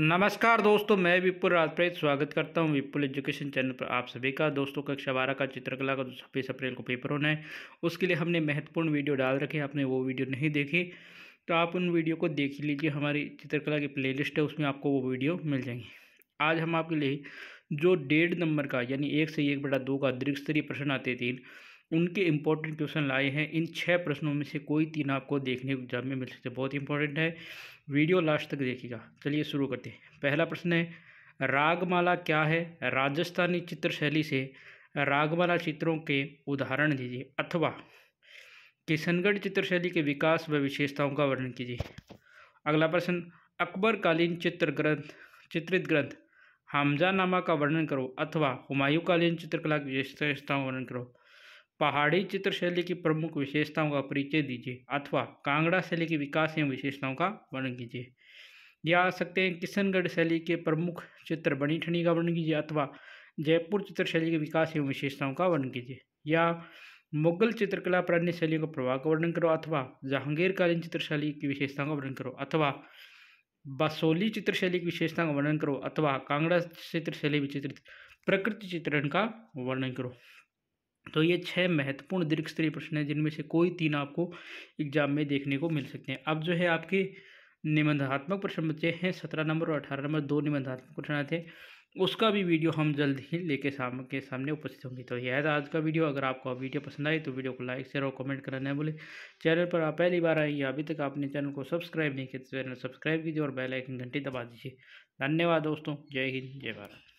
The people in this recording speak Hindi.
नमस्कार दोस्तों मैं विपुल राजप्रेत स्वागत करता हूं विपुल एजुकेशन चैनल पर आप सभी का दोस्तों कक्षा बारह का चित्रकला का छब्बीस अप्रैल को पेपर होना है उसके लिए हमने महत्वपूर्ण वीडियो डाल रखे आपने वो वीडियो नहीं देखी तो आप उन वीडियो को देख लीजिए हमारी चित्रकला की प्ले है उसमें आपको वो वीडियो मिल जाएंगी आज हम आपके लिए जो डेढ़ नंबर का यानी एक से एक बड़ा दो का दीर्घ स्तरीय प्रश्न आते तीन उनके इंपॉर्टेंट क्वेश्चन लाए हैं इन छः प्रश्नों में से कोई तीन आपको देखने को एग्जाम में मिल सकते हैं बहुत इंपॉर्टेंट है वीडियो लास्ट तक देखिएगा चलिए शुरू करते हैं पहला प्रश्न है रागमाला क्या है राजस्थानी चित्रशैली से रागमाला चित्रों के उदाहरण दीजिए अथवा किशनगढ़ चित्रशैली के विकास व विशेषताओं का वर्णन कीजिए अगला प्रश्न अकबरकालीन चित्र ग्रंथ चित्रित ग्रंथ नामा का वर्णन करो अथवा हुमायूकालीन चित्रकला की विशेषताओं का वर्णन करो पहाड़ी चित्र शैली की प्रमुख विशेषताओं का परिचय दीजिए अथवा कांगड़ा शैली की विकास एवं विशेषताओं का वर्णन कीजिए या आ सकते हैं किशनगढ़ शैली के प्रमुख चित्र बनी ठनी का वर्णन कीजिए अथवा जयपुर चित्रशैली के विकास एवं विशेषताओं का वर्णन कीजिए या मुगल चित्रकला प्राणी शैलियों का प्रभाव का वर्णन करो अथवा जहांगीरकालीन चित्रशैली की विशेषताओं का वर्णन करो अथवा बसोली चित्रशैली की विशेषता का वर्णन करो अथवा कांगड़ा चित्रशैली विचित्रित प्रकृति चित्रण का वर्णन करो तो ये छः महत्वपूर्ण दीर्घ स्तरीय प्रश्न हैं जिनमें से कोई तीन आपको एग्जाम में देखने को मिल सकते हैं अब जो है आपके निबंधात्मक प्रश्न बचे हैं सत्रह नंबर और अठारह नंबर दो निबंधात्मक प्रश्न आते हैं उसका भी वीडियो हम जल्द ही लेके साम के सामने उपस्थित होंगे तो यह था आज का वीडियो अगर आपको वीडियो पसंद आई तो वीडियो को लाइक शेयर और कमेंट करना नहीं भूलें चैनल पर आप पहली बार आएंगे अभी तक आपने चैनल को सब्सक्राइब नहीं किया तो चैनल सब्सक्राइब कीजिए और बेल आइकन घंटी दबा दीजिए धन्यवाद दोस्तों जय हिंद जय भारत